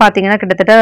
பாத்தீங்கன்னா கிட்டத்தட்ட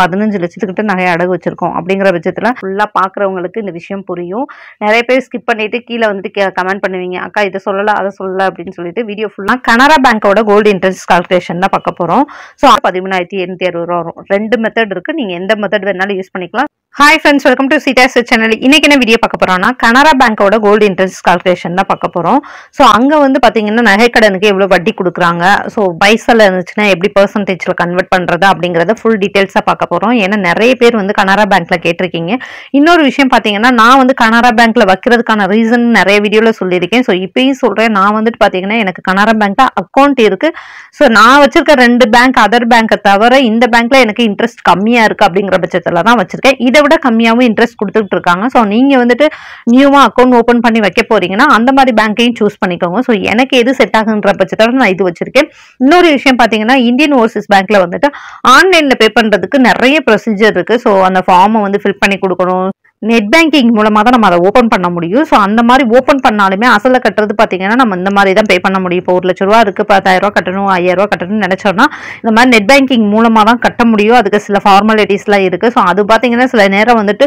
பதினஞ்சு லட்சத்துக்கிட்ட நகை அடகு வச்சிருக்கோம் அப்படிங்கிற பட்சத்துல ஃபுல்லா பாக்குறவங்களுக்கு இந்த விஷயம் புரியும் நிறைய பேர் ஸ்கிப் பண்ணிட்டு கீழே வந்துட்டு கமெண்ட் பண்ணுவீங்க அக்கா இதை சொல்லலை அதை சொல்லலை அப்படின்னு சொல்லிட்டு வீடியோ ஃபுல்லா கனரா பேங்கோட கோல்டு இன்ட்ரெஸ்ட் கால்குலேஷன் தான் பார்க்க போகிறோம் ஸோ பதிமூணாயிரத்தி எண்ணூத்தி அறுபது ரூபா வரும் ரெண்டு மெத்தட் இருக்கு நீங்க எந்த மெத்தட் வேணாலும் யூஸ் பண்ணிக்கலாம் ஹாய் ஃப்ரெண்ட்ஸ் வெல்கம் டு சிடாஸ் சேனல் இன்றைக்கி என்ன வீடியோ பார்க்க போகிறோம்னா கனரா பேங்கோட கோல்டு இன்ட்ரெஸ்ட் கால்குலேஷன் தான் பார்க்க போகிறோம் ஸோ அங்கே வந்து பார்த்தீங்கன்னா நகைக்கடனுக்கு எவ்வளோ வட்டி கொடுக்குறாங்க ஸோ பைசில் இருந்துச்சுன்னா எப்படி பர்சன்டேஜில் கன்வெர்ட் பண்ணுறது அப்படிங்கிறத ஃபுல் டீட்டெயில்ஸாக பார்க்க போகிறோம் ஏன்னா நிறைய பேர் வந்து கனரா பேங்க்கில் கேட்டிருக்கீங்க இன்னொரு விஷயம் பார்த்தீங்கன்னா நான் வந்து கனரா பேங்க்கில் வைக்கிறதுக்கான ரீசன் நிறைய வீடியோவில் சொல்லியிருக்கேன் ஸோ இப்போயும் சொல்கிறேன் நான் வந்துட்டு பார்த்தீங்கன்னா எனக்கு கனரா பேங்க்கில் அக்கௌண்ட் இருக்குது ஸோ நான் வச்சுருக்க ரெண்டு பேங்க் அதர் பேங்க்கை தவிர இந்த பேங்க்கில் எனக்கு இன்ட்ரெஸ்ட் கம்மியாக இருக்குது அப்படிங்கிற பட்சத்தில் தான் வச்சுருக்கேன் இதை விட கம்மியாகவும் இன்ட்ரெஸ்ட் கொடுத்துட்டு இருக்காங்க ஸோ நீங்கள் வந்துட்டு நியூவாக அக்கௌண்ட் ஓப்பன் பண்ணி வைக்க போறீங்கன்னா அந்த மாதிரி பேங்க்கையும் சூஸ் பண்ணிக்கோங்க ஸோ எனக்கு எது செட் ஆகுன்ற பட்சத்தோட நான் இது வச்சிருக்கேன் இன்னொரு விஷயம் பார்த்தீங்கன்னா இந்தியன் ஓவர்சீஸ் பேங்க்ல வந்துட்டு ஆன்லைனில் பே பண்ணுறதுக்கு நிறைய ப்ரொசீஜர் இருக்குது ஸோ அந்த ஃபார்மை வந்து ஃபில் பண்ணி கொடுக்கணும் நெட் பேங்கிங் மூலமாக தான் நம்ம அதை ஓப்பன் பண்ண முடியும் ஸோ அந்த மாதிரி ஓப்பன் பண்ணாலுமே அசலை கட்டுறது பார்த்தீங்கன்னா நம்ம இந்த மாதிரி தான் பே பண்ண முடியும் இப்போ ஒரு லட்ச ரூபா இருக்குது பத்தாயிரரூவா கட்டணும் ஐயாயிரரூவா கட்டணும்னு நினச்சோன்னா இந்த மாதிரி நெட் பேங்கிங் மூலமாக தான் கட்ட முடியும் அதுக்கு சில ஃபார்மாலிட்டிஸ்லாம் இருக்குது ஸோ அது பார்த்தீங்கன்னா சில நேரம் வந்துட்டு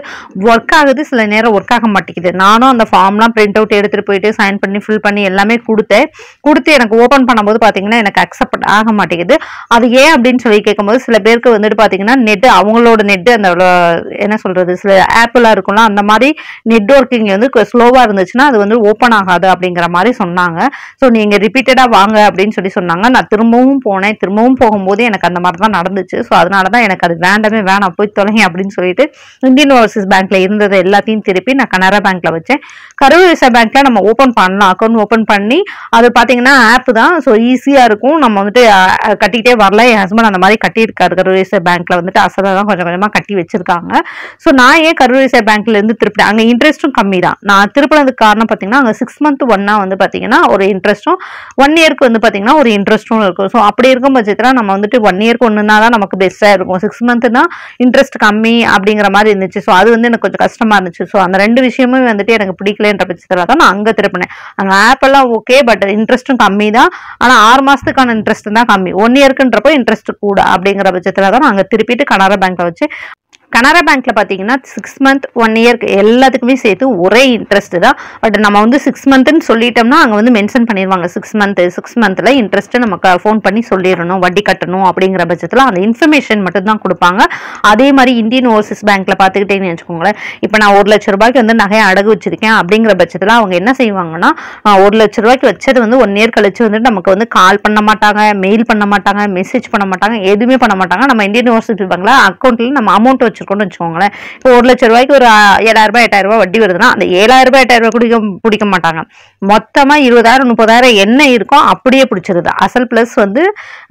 ஒர்க் ஆகுது சில நேரம் ஒர்க் ஆக மாட்டேங்குது நானும் அந்த ஃபார்ம்லாம் பிரிண்ட் அவுட் எடுத்துகிட்டு போயிட்டு சைன் பண்ணி ஃபில் பண்ணி எல்லாமே கொடுத்தேன் கொடுத்து எனக்கு ஓப்பன் பண்ணும்போது பார்த்தீங்கன்னா எனக்கு அக்செப்ட் ஆக மாட்டேங்குது அது ஏன் அப்படின்னு சொல்லி கேட்கும்போது சில பேருக்கு வந்துட்டு பார்த்தீங்கன்னா நெட் அவங்களோட நெட் அந்த என்ன சொல்கிறது சில ஆப்பெல்லாம் இருக்கும் இருக்கும்ல அந்த மாதிரி நெட்ஒர்க்கிங் வந்து ஸ்லோவாக இருந்துச்சுன்னா அது வந்து ஓப்பன் ஆகாது அப்படிங்கிற மாதிரி சொன்னாங்க ஸோ நீங்கள் ரிப்பீட்டடாக வாங்க அப்படின்னு சொல்லி சொன்னாங்க நான் திரும்பவும் போனேன் திரும்பவும் போகும்போது எனக்கு அந்த மாதிரி தான் நடந்துச்சு ஸோ அதனால தான் எனக்கு அது வேண்டாமே வேணாம் போய் தொலைங்க அப்படின்னு சொல்லிட்டு இந்தியன் ஓவர்சீஸ் பேங்க்ல இருந்தது எல்லாத்தையும் திருப்பி நான் கனரா பேங்க்ல வச்சேன் கரூர் விசா பேங்க்ல நம்ம ஓப்பன் பண்ணலாம் அக்கௌண்ட் ஓப்பன் பண்ணி அது பார்த்தீங்கன்னா ஆப் தான் ஸோ ஈஸியாக இருக்கும் நம்ம வந்துட்டு கட்டிக்கிட்டே வரல என் ஹஸ்பண்ட் அந்த மாதிரி கட்டியிருக்காரு கரூர் விசா பேங்க்ல வந்துட்டு அசலாக தான் கொஞ்சம் கொஞ்சமாக கட்டி வச்சிருக்காங்க ஸோ நான் ஏன் கரூர் விசா பேங்க் பேங்க்ல இருந்து திருப்பினேன் அங்கே இன்ட்ரெஸ்ட்டும் கம்மி தான் நான் திருப்பினதுக்கு காரணம் பார்த்தீங்கன்னா அங்கே சிக்ஸ் மந்த் ஒன்னா வந்து பார்த்தீங்கன்னா ஒரு இன்ட்ரெஸ்ட்டும் ஒன் இயர்க்கு வந்து பார்த்தீங்கன்னா ஒரு இன்ட்ரெஸ்ட்டும் இருக்கும் ஸோ அப்படி இருக்கும் பட்சத்தில் நம்ம வந்துட்டு ஒன் இயர்க்கு ஒன்றுனா தான் நமக்கு பெஸ்ட்டாக இருக்கும் சிக்ஸ் மந்த்னா இன்ட்ரெஸ்ட் கம்மி அப்படிங்கிற மாதிரி இருந்துச்சு ஸோ அது வந்து எனக்கு கொஞ்சம் கஷ்டமாக இருந்துச்சு ஸோ அந்த ரெண்டு விஷயமும் வந்துட்டு எனக்கு பிடிக்கலன்ற பட்சத்தில் தான் நான் அங்கே திருப்பினேன் அங்கே ஆப்பெல்லாம் ஓகே பட் இன்ட்ரெஸ்ட்டும் கம்மி தான் ஆனால் ஆறு மாதத்துக்கான இன்ட்ரெஸ்ட் தான் கம்மி ஒன் இயர்க்குன்றப்போ இன்ட்ரெஸ்ட் கூட அப்படிங்கிற பட்சத்தில் தான் நான் திருப்பிட்டு கனரா பேங்க்கில் வச்சு கனரா பேங்க்ல பார்த்தீங்கன்னா சிக்ஸ் மந்த் ஒன் இயர்க்கு எல்லாத்துக்குமே சேர்த்து ஒரே இன்ட்ரெஸ்ட் தான் பட் நம்ம வந்து சிக்ஸ் மந்த்னு சொல்லிட்டோம்னா அங்கே வந்து மென்ஷன் பண்ணிடுவாங்க சிக்ஸ் மந்த் சிக்ஸ் மந்த்தில் இன்ட்ரெஸ்ட்டு நம்ம ஃபோன் பண்ணி சொல்லிடணும் வட்டி கட்டணும் அப்படிங்கிற பட்சத்தில் அந்த இன்ஃபர்மேஷன் மட்டும் தான் கொடுப்பாங்க அதே மாதிரி இந்தியன் ஓவர்சீஸ் பேங்க்கில் பார்த்துக்கிட்டேன்னு வச்சுக்கோங்களேன் இப்போ நான் ஒரு லட்ச ரூபாய்க்கு வந்து நகையை அடகு வச்சிருக்கேன் அப்படிங்கிற பட்சத்தில் அவங்க என்ன செய்வாங்கன்னா ஒரு லட்ச ரூபாய்க்கு வச்சது வந்து ஒன் இயர் கழிச்சு வந்து நமக்கு வந்து கால் பண்ண மாட்டாங்க மெயில் பண்ண மாட்டாங்க மெசேஜ் பண்ண மாட்டாங்க எதுவுமே பண்ண மாட்டாங்க நம்ம இந்தியன் ஓவர்சீஸ் பேங்க்ல அக்கௌண்ட்ல நம்ம அமௌண்ட் வச்சிருக்கோம் வச்சுக்கோன்னு வச்சுக்கோங்களேன் இப்போ ஒரு லட்ச ரூபாய்க்கு ஒரு ஏழாயிரரூபா எட்டாயிரரூபா வட்டி வருதுன்னா அந்த ஏழாயிரரூபா எட்டாயிரரூபா குடிக்க பிடிக்க மாட்டாங்க மொத்தமாக இருபதாயிரம் முப்பதாயிரம் என்ன இருக்கோ அப்படியே பிடிச்சிருது அசல் ப்ளஸ் வந்து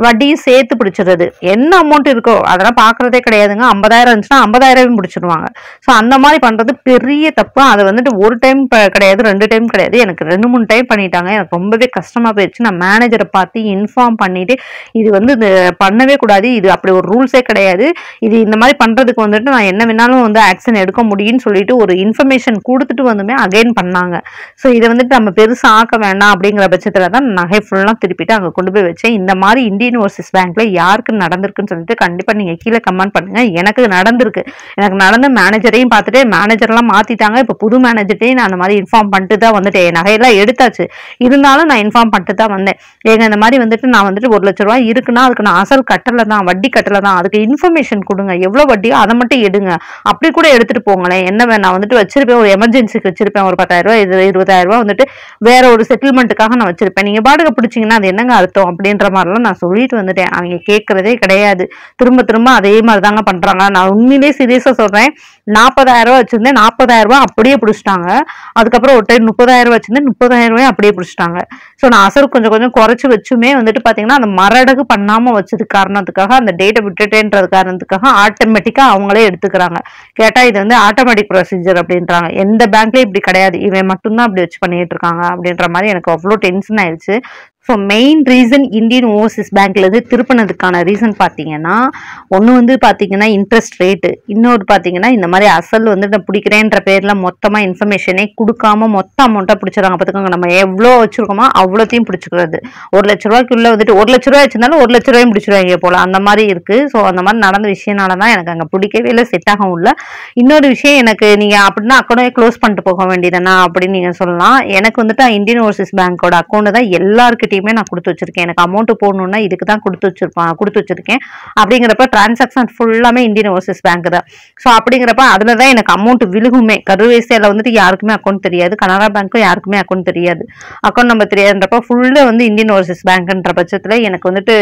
வட்டியும் சேர்த்து பிடிச்சிருது என்ன அமௌண்ட் இருக்கோ அதெல்லாம் பார்க்குறதே கிடையாதுங்க ஐம்பதாயிரம் இருந்துச்சுன்னா ஐம்பதாயிரமே பிடிச்சிருவாங்க ஸோ அந்த மாதிரி பண்ணுறது பெரிய தப்பு அது வந்துட்டு ஒரு டைம் கிடையாது ரெண்டு டைம் கிடையாது எனக்கு ரெண்டு மூணு டைம் பண்ணிட்டாங்க எனக்கு ரொம்பவே கஷ்டமாக போயிடுச்சு நான் மேனேஜரை பார்த்து இன்ஃபார்ம் பண்ணிட்டு இது வந்து இந்த பண்ணவே கூடாது இது அப்படி ஒரு ரூல்ஸே கிடையாது இது இந்த மாதிரி பண்ணுறதுக்கு வந்து வந்துட்டு நான் என்ன வேணாலும் வந்து ஆக்ஷன் எடுக்க முடியும்னு சொல்லிட்டு ஒரு இன்ஃபர்மேஷன் கொடுத்துட்டு வந்துமே அகைன் பண்ணாங்க ஸோ இதை வந்துட்டு நம்ம பெருசாக ஆக்க வேண்டாம் அப்படிங்கிற பட்சத்தில் தான் நகை ஃபுல்லாக திருப்பிட்டு அங்கே கொண்டு போய் வச்சேன் இந்த மாதிரி இந்தியன் ஓவர்சீஸ் பேங்க்கில் யாருக்கு நடந்திருக்குன்னு சொல்லிட்டு கண்டிப்பாக நீங்கள் கீழே கமெண்ட் பண்ணுங்கள் எனக்கு நடந்திருக்கு எனக்கு நடந்த மேனேஜரையும் பார்த்துட்டு மேனேஜர்லாம் மாற்றிட்டாங்க இப்போ புது மேனேஜர்ட்டையும் நான் அந்த மாதிரி இன்ஃபார்ம் பண்ணிட்டு தான் வந்துட்டு என் நகையெல்லாம் எடுத்தாச்சு இருந்தாலும் நான் இன்ஃபார்ம் பண்ணிட்டு தான் வந்தேன் ஏங்க இந்த மாதிரி வந்துட்டு நான் வந்துட்டு ஒரு லட்ச ரூபா இருக்குன்னா அதுக்கு நான் அசல் கட்டலை தான் வட்டி கட்டலை தான் அதுக்கு இன்ஃபர்மேஷன் கொடுங்க எவ்வளோ வட்டியோ அதை மட்டும் எடுங்க அப்படி கூட எடுத்துட்டு போங்களேன் என்ன நான் வந்துட்டு வச்சிருப்பேன் ஒரு எமர்ஜென்சிக்கு வச்சிருப்பேன் ஒரு பத்தாயிரம் ரூபாய் இது இருபதாயிரம் ரூபாய் வந்துட்டு வேற ஒரு செட்டில்மெண்ட்டுக்காக நான் வச்சிருப்பேன் நீங்க பாடுக பிடிச்சிங்கன்னா அது என்னங்க அர்த்தம் அப்படின்ற மாதிரிலாம் நான் சொல்லிட்டு வந்துட்டேன் அவங்க கேட்கறதே கிடையாது திரும்ப திரும்ப அதே மாதிரி தாங்க பண்றாங்க நான் உண்மையிலே சீரியஸா சொல்றேன் நாற்பதாயிரம் ரூபாய் வச்சிருந்தேன் நாற்பதாயிரம் ரூபாய் அப்படியே பிடிச்சிட்டாங்க அதுக்கப்புறம் ஒரு டைம் முப்பதாயிரம் ரூபாய் வச்சிருந்தேன் முப்பதாயிரம் ரூபாய் அப்படியே பிடிச்சிட்டாங்க ஸோ நான் அசர் கொஞ்சம் கொஞ்சம் குறைச்சி வச்சுமே வந்துட்டு பார்த்தீங்கன்னா அந்த மரடகு பண்ணாமல் வச்சது காரணத்துக்காக அந்த டேட்டை விட்டுட்டேன்றது காரணத்துக்காக ஆட்டோமேட்டிக்காக அவங்க அவங்களே எடுத்துக்கிறாங்க கேட்டால் இது வந்து ஆட்டோமேட்டிக் ப்ரொசீஜர் அப்படின்றாங்க எந்த பேங்க்லேயும் இப்படி கிடையாது இவன் மட்டும்தான் அப்படி வச்சு பண்ணிட்டு இருக்காங்க அப்படின்ற மாதிரி எனக்கு அவ்வளோ டென்ஷன் ஆயிடுச்சு so main reason Indian overseas பேங்க்லேருந்து திருப்பினதுக்கான ரீசன் பார்த்தீங்கன்னா ஒன்று வந்து பார்த்தீங்கன்னா இன்ட்ரெஸ்ட் ரேட்டு இன்னொரு பார்த்தீங்கன்னா இந்த மாதிரி அசல் வந்து நான் பிடிக்கிறேன்ற பேரில் மொத்தமாக இன்ஃபர்மேஷனே கொடுக்காம மொத்த அமௌண்ட்டாக பிடிச்சிடறாங்க பார்த்துக்கோங்க நம்ம எவ்வளோ வச்சுருக்கோமோ அவ்வளோத்தையும் பிடிச்சிக்கிறது ஒரு லட்ச ரூபாய்க்குள்ளே வந்துட்டு ஒரு லட்ச ரூபாய் வச்சிருந்தாலும் ஒரு லட்ச ரூபாயும் பிடிச்சிருவாங்க போல் அந்த மாதிரி இருக்குது ஸோ அந்த மாதிரி நடந்த விஷயனால தான் எனக்கு அங்கே பிடிக்கவே இல்லை செட் ஆகவும் இல்லை இன்னொரு விஷயம் எனக்கு நீங்கள் அப்படின்னா அக்கௌண்ட்டே க்ளோஸ் பண்ணிட்டு போக வேண்டியதுனா அப்படின்னு நீங்கள் சொல்லலாம் எனக்கு வந்துட்டு இந்தியன் ஓவர்சீஸ் பேங்க்கோட அக்கௌண்ட்டு தான் எல்லாருக்கிட்டையும் எல்லாத்தையுமே நான் கொடுத்து வச்சிருக்கேன் எனக்கு அமௌண்ட் போடணும்னா இதுக்கு தான் கொடுத்து வச்சுருப்பான் கொடுத்து வச்சிருக்கேன் அப்படிங்கிறப்ப டிரான்சாக்ஷன் ஃபுல்லாமே இந்தியன் ஓவர்சீஸ் பேங்க் தான் ஸோ அப்படிங்கிறப்ப அதில் தான் எனக்கு அமௌண்ட் விழுகுமே கரூர் வந்துட்டு யாருக்குமே அக்கௌண்ட் தெரியாது கனரா பேங்க்கும் யாருக்குமே அக்கௌண்ட் தெரியாது அக்கௌண்ட் நம்பர் தெரியாதுன்றப்ப ஃபுல்லாக வந்து இந்தியன் ஓவர்சீஸ் பேங்க்ன்ற பட்சத்தில் எனக்கு வந்துட்டு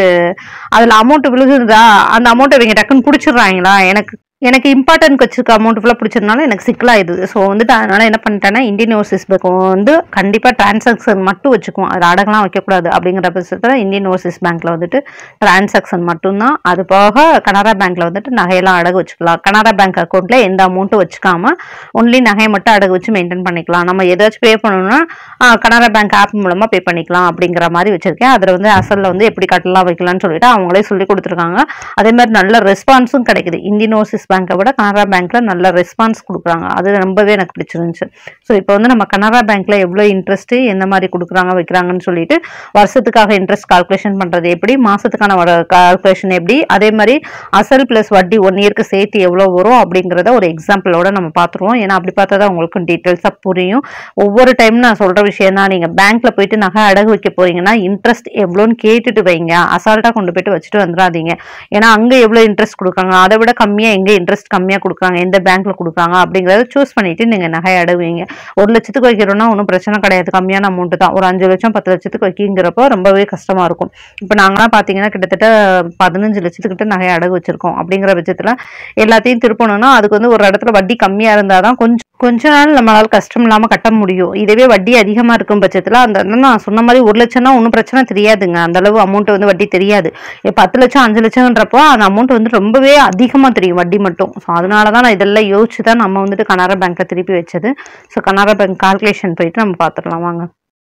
அதில் அமௌண்ட் விழுகுதா அந்த அமௌண்ட்டை இவங்க டக்குன்னு பிடிச்சிடுறாங்களா எனக்கு எனக்கு இம்பார்ட்டன் வச்சிருக்க அமௌண்ட் ஃபுல்லாக பிடிச்சதுனால எனக்கு சிக்கலாகிடுது ஸோ வந்துட்டு அதனால் என்ன பண்ணிட்டேன்னா இந்தியன் ஓவர்சீஸ் பேங்க் வந்து கண்டிப்பாக டிரான்சாக்ஷன் மட்டும் வச்சுக்குவோம் அது அடகெலாம் வைக்கக்கூடாது அப்படிங்கிற பட்சத்தில் இந்தியன் ஓவர்சீஸ் பேங்க்கில் வந்துட்டு டிரான்சாக்ஷன் மட்டும்தான் அது போக கனரா பேங்க்கில் வந்துட்டு நகையெல்லாம் அடகு வச்சுக்கலாம் கனரா பேங்க் அக்கௌண்ட்டில் எந்த அமௌண்ட்டும் வச்சுக்காமல் ஒன்லி நகையை மட்டும் அடகு வச்சு மெயின்டைன் பண்ணிக்கலாம் நம்ம ஏதாச்சும் பே பண்ணணும்னா கனரா பேங்க் ஆப் மூலமாக பே பண்ணிக்கலாம் அப்படிங்கிற மாதிரி வச்சுருக்கேன் அதில் வந்து அசலில் வந்து எப்படி கட்டலாம் வைக்கலாம்னு சொல்லிட்டு அவங்களே சொல்லி கொடுத்துருக்காங்க அதே மாதிரி நல்ல ரெஸ்பான்ஸும் கிடைக்குது இந்தியன் ஓவர்சீஸ் பேங்க்கை விட கனரா பேங்க்கில் நல்ல ரெஸ்பான்ஸ் கொடுக்குறாங்க அது ரொம்பவே எனக்கு பிடிச்சிருந்துச்சு ஸோ இப்போ வந்து நம்ம கனரா பேங்க்கில் எவ்வளோ இன்ட்ரெஸ்ட்டு எந்த மாதிரி கொடுக்குறாங்க வைக்கிறாங்கன்னு சொல்லிட்டு வருஷத்துக்காக இன்ட்ரெஸ்ட் கால்குலேஷன் பண்ணுறது எப்படி மாதத்துக்கான கால்குலேஷன் எப்படி அதே மாதிரி அசல் ப்ளஸ் வட்டி ஒன் இயர்க்கு சேர்த்து எவ்வளோ வரும் அப்படிங்கிறத ஒரு எக்ஸாம்பிளோட நம்ம பார்த்துருவோம் ஏன்னா அப்படி பார்த்தா தான் உங்களுக்கு டீட்டெயில்ஸாக புரியும் ஒவ்வொரு டைம் நான் சொல்கிற விஷயம் தான் நீங்கள் பேங்க்கில் போயிட்டு நகை அடகு வைக்க போகிறீங்கன்னா இன்ட்ரெஸ்ட் எவ்வளோன்னு கேட்டுட்டு வைங்க அசால்ட்டாக கொண்டு போயிட்டு வச்சுட்டு வந்துடாதீங்க ஏன்னா அங்கே எவ்வளோ இன்ட்ரெஸ்ட் கொடுக்காங்க அதை விட கம்மியாக எங்கே இன்ட்ரெஸ்ட் கம்மியாக கொடுக்குறாங்க எந்த பேங்க்கில் கொடுக்குறாங்க அப்படிங்கிறத சூஸ் பண்ணிவிட்டு நீங்கள் நகை அடைவீங்க ஒரு லட்சத்துக்கு வைக்கிறோன்னா ஒன்றும் பிரச்சனை கிடையாது கம்மியான அமௌண்ட்டு தான் ஒரு அஞ்சு லட்சம் பத்து லட்சத்துக்கு வைக்கிங்கிறப்போ ரொம்பவே கஷ்டமாக இருக்கும் இப்போ நாங்களாம் பார்த்தீங்கன்னா கிட்டத்தட்ட பதினஞ்சு லட்சத்துக்கிட்ட நகை அடகு வச்சுருக்கோம் அப்படிங்கிற பட்சத்தில் எல்லாத்தையும் திருப்பணும்னா அதுக்கு வந்து ஒரு இடத்துல வட்டி கம்மியாக இருந்தால் தான் கொஞ்சம் கொஞ்ச நாள் நம்மளால் கஷ்டம் இல்லாமல் கட்ட முடியும் இதுவே வட்டி அதிகமாக இருக்கும் பட்சத்தில் அந்த நான் சொன்ன மாதிரி ஒரு லட்சம்னா ஒன்றும் பிரச்சனை தெரியாதுங்க அந்த அளவு அமௌண்ட் வந்து வட்டி தெரியாது பத்து லட்சம் அஞ்சு லட்சம்ன்றப்போ அந்த அமௌண்ட் வந்து ரொம்பவே அதிகமாக தெரியும் வட்டி மட்டும் மட்டும் ஸோ அதனால தான் நான் இதெல்லாம் யோசிச்சு தான் நம்ம வந்துட்டு கனரா பேங்க்கை திருப்பி வச்சது ஸோ கனரா பேங்க் கால்குலேஷன் போயிட்டு நம்ம பார்த்துடலாம் வாங்க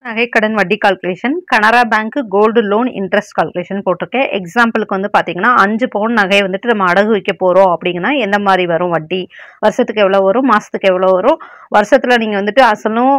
நகை கடன் வட்டி calculation Canara bank gold loan interest calculation போட்டிருக்கேன் எக்ஸாம்பிளுக்கு வந்து பார்த்தீங்கன்னா அஞ்சு பவுன் நகையை வந்துட்டு நம்ம அடகு வைக்க போகிறோம் அப்படிங்கன்னா எந்த மாதிரி வரும் வட்டி வருஷத்துக்கு எவ்வளோ வரும் மாதத்துக்கு எவ்வளோ வரும் வருஷத்தில் நீங்கள் வந்துட்டு அசலும்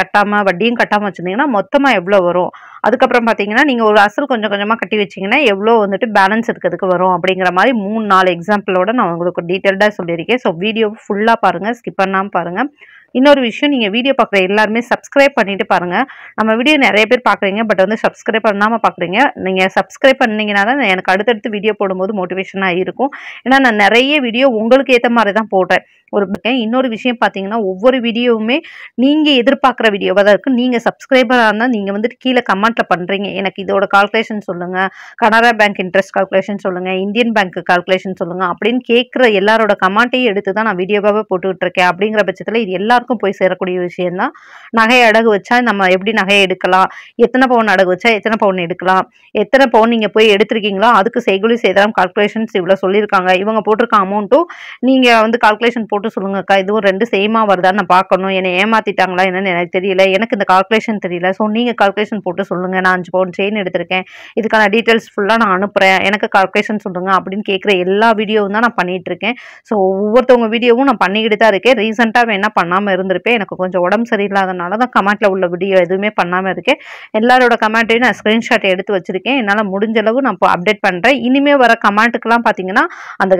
கட்டாமல் வட்டியும் கட்டாமல் வச்சுருந்தீங்கன்னா மொத்தமாக எவ்வளோ வரும் அதுக்கப்புறம் பார்த்தீங்கன்னா நீங்கள் ஒரு அசல் கொஞ்சம் கொஞ்சமாக கட்டி வச்சிங்கன்னா எவ்வளோ வந்துட்டு பேலன்ஸ் இருக்கிறதுக்கு வரும் அப்படிங்கிற மாதிரி மூணு நாலு எக்ஸாம்பிளோட நான் உங்களுக்கு டீட்டெயில்டாக சொல்லியிருக்கேன் ஸோ வீடியோ ஃபுல்லாக பாருங்கள் ஸ்கிப் பண்ணாமல் பாருங்கள் இன்னொரு விஷயம் நீங்கள் வீடியோ பார்க்குற எல்லாருமே சப்ஸ்கிரைப் பண்ணிட்டு பாருங்கள் நம்ம வீடியோ நிறைய பேர் பார்க்குறீங்க பட் வந்து சப்ஸ்கிரைப் பண்ணாமல் பார்க்குறீங்க நீங்கள் சப்ஸ்கிரைப் பண்ணிங்கன்னா தான் எனக்கு அடுத்தடுத்து வீடியோ போடும்போது மோட்டிவேஷனாக இருக்கும் ஏன்னா நான் நிறைய வீடியோ உங்களுக்கு ஏற்ற மாதிரி தான் போடுறேன் ஒரு இன்னொரு விஷயம் பார்த்தீங்கன்னா ஒவ்வொரு வீடியோவுமே நீங்கள் எதிர்பார்க்குற வீடியோவாக தான் நீங்கள் சப்ஸ்கிரைபராக இருந்தால் நீங்கள் வந்துட்டு கீழே கமெண்ட்டில் பண்ணுறீங்க எனக்கு இதோட கால்குலேஷன் சொல்லுங்கள் கனரா பேங்க் இன்ட்ரெஸ்ட் கால்குலேஷன் சொல்லுங்கள் இந்தியன் பேங்க் கால்குலேஷன் சொல்லுங்கள் அப்படின்னு கேட்குற எல்லாரோட கமெண்ட்டையும் எடுத்து தான் நான் வீடியோவாகவே போட்டுக்கிட்டு இருக்கேன் அப்படிங்கிற பட்சத்தில் இது எல்லா எல்லாருக்கும் போய் சேரக்கூடிய விஷயம்தான் நகை அடகு வச்சா நம்ம எப்படி நகையை எடுக்கலாம் எத்தனை பவுன் அடகு வச்சா எத்தனை பவுன் எடுக்கலாம் எத்தனை பவுன் நீங்கள் போய் எடுத்திருக்கீங்களோ அதுக்கு செய்குலி செய்தாலும் கால்குலேஷன்ஸ் இவ்வளோ சொல்லியிருக்காங்க இவங்க போட்டிருக்க அமௌண்ட்டும் நீங்கள் வந்து கால்குலேஷன் போட்டு சொல்லுங்கக்கா இதுவும் ரெண்டு சேமாக வருதான்னு நான் பார்க்கணும் என்னை ஏமாற்றிட்டாங்களா என்னன்னு எனக்கு தெரியல எனக்கு இந்த கால்குலேஷன் தெரியல ஸோ நீங்கள் கால்குலேஷன் போட்டு சொல்லுங்கள் நான் அஞ்சு பவுன் செயின் எடுத்திருக்கேன் இதுக்கான டீட்டெயில்ஸ் ஃபுல்லாக நான் அனுப்புகிறேன் எனக்கு கால்குலேஷன் சொல்லுங்கள் அப்படின்னு கேட்குற எல்லா வீடியோவும் தான் நான் இருக்கேன் ஸோ ஒவ்வொருத்தவங்க வீடியோவும் நான் பண்ணிக்கிட்டு தான் இருக்கேன் ரீசெண்டாக வேணால் பண்ணாமல் பண்ணாமல் இருந்திருப்பேன் எனக்கு கொஞ்சம் உடம்பு சரியில்லாதனால தான் கமெண்ட்டில் உள்ள வீடியோ எதுவுமே பண்ணாமல் இருக்கேன் எல்லாரோட கமெண்ட்டையும் நான் ஸ்க்ரீன்ஷாட் எடுத்து வச்சுருக்கேன் என்னால் முடிஞ்ச அளவு நான் இப்போ அப்டேட் பண்ணுறேன் இனிமேல் வர கமெண்ட்டுக்கெலாம் பார்த்தீங்கன்னா அந்த